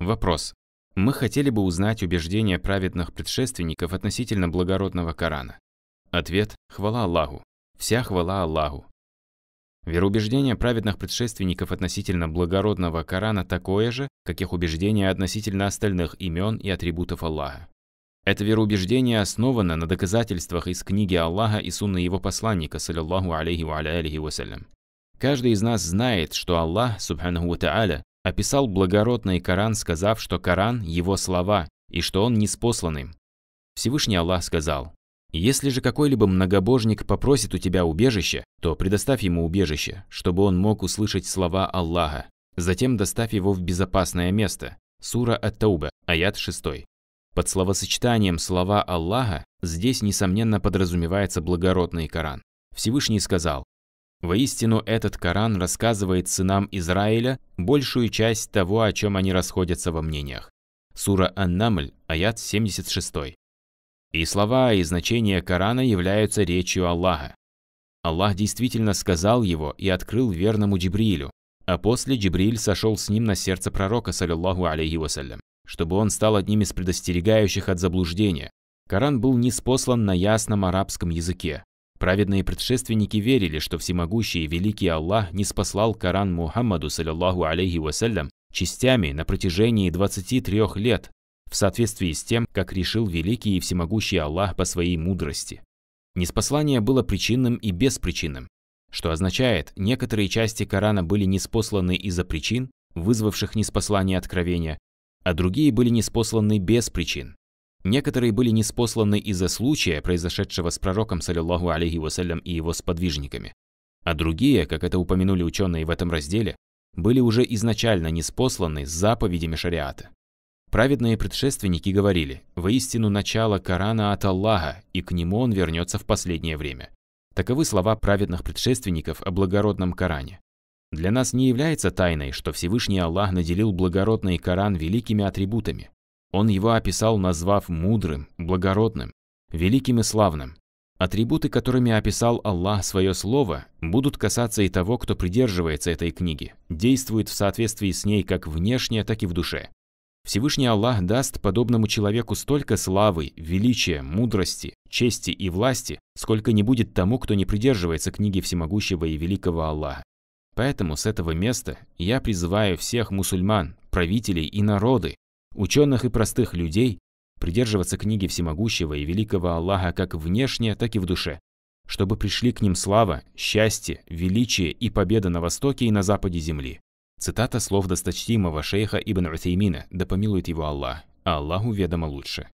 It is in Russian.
Вопрос. Мы хотели бы узнать убеждения праведных предшественников относительно благородного Корана. Ответ – хвала Аллаху. Вся хвала Аллаху. Вероубеждение праведных предшественников относительно благородного Корана такое же, как их убеждение относительно остальных имен и атрибутов Аллаха. Это вероубеждение основано на доказательствах из книги Аллаха и сунны его посланника, саллиллаху алейхи ва алейхи Каждый из нас знает, что Аллах, субханаху ва описал благородный Коран, сказав, что Коран – его слова, и что он не неспосланным. Всевышний Аллах сказал, «Если же какой-либо многобожник попросит у тебя убежище, то предоставь ему убежище, чтобы он мог услышать слова Аллаха. Затем доставь его в безопасное место». Сура Ат-Тауба, аят 6. Под словосочетанием «слова Аллаха» здесь, несомненно, подразумевается благородный Коран. Всевышний сказал, Воистину, этот Коран рассказывает сынам Израиля большую часть того, о чем они расходятся во мнениях. Сура Аннамль, намль аят 76. И слова и значение Корана являются речью Аллаха. Аллах действительно сказал его и открыл верному Джибрилю. а после Джибриль сошел с ним на сердце пророка, саллиллаху алейхи вассалям, чтобы он стал одним из предостерегающих от заблуждения. Коран был неспослан на ясном арабском языке, Праведные предшественники верили, что всемогущий и великий Аллах не спаслал Коран Мухаммаду, саллиллаху алейхи вассалям, частями на протяжении 23 лет, в соответствии с тем, как решил великий и всемогущий Аллах по своей мудрости. Неспослание было причинным и беспричинным, что означает, некоторые части Корана были неспосланы из-за причин, вызвавших неспослание откровения, а другие были неспосланы без причин. Некоторые были неспосланы из-за случая, произошедшего с пророком, саллиллаху алейхи вассалям, и его сподвижниками. А другие, как это упомянули ученые в этом разделе, были уже изначально неспосланы с заповедями шариата. Праведные предшественники говорили, «Воистину начало Корана от Аллаха, и к нему он вернется в последнее время». Таковы слова праведных предшественников о благородном Коране. Для нас не является тайной, что Всевышний Аллах наделил благородный Коран великими атрибутами. Он его описал, назвав мудрым, благородным, великим и славным. Атрибуты, которыми описал Аллах свое слово, будут касаться и того, кто придерживается этой книги, действует в соответствии с ней как внешне, так и в душе. Всевышний Аллах даст подобному человеку столько славы, величия, мудрости, чести и власти, сколько не будет тому, кто не придерживается книги Всемогущего и Великого Аллаха. Поэтому с этого места я призываю всех мусульман, правителей и народы ученых и простых людей, придерживаться книги всемогущего и великого Аллаха как внешне, так и в душе, чтобы пришли к ним слава, счастье, величие и победа на востоке и на западе земли. Цитата слов досточтимого шейха Ибн Утеймина, да помилует его Аллах, а Аллаху ведомо лучше.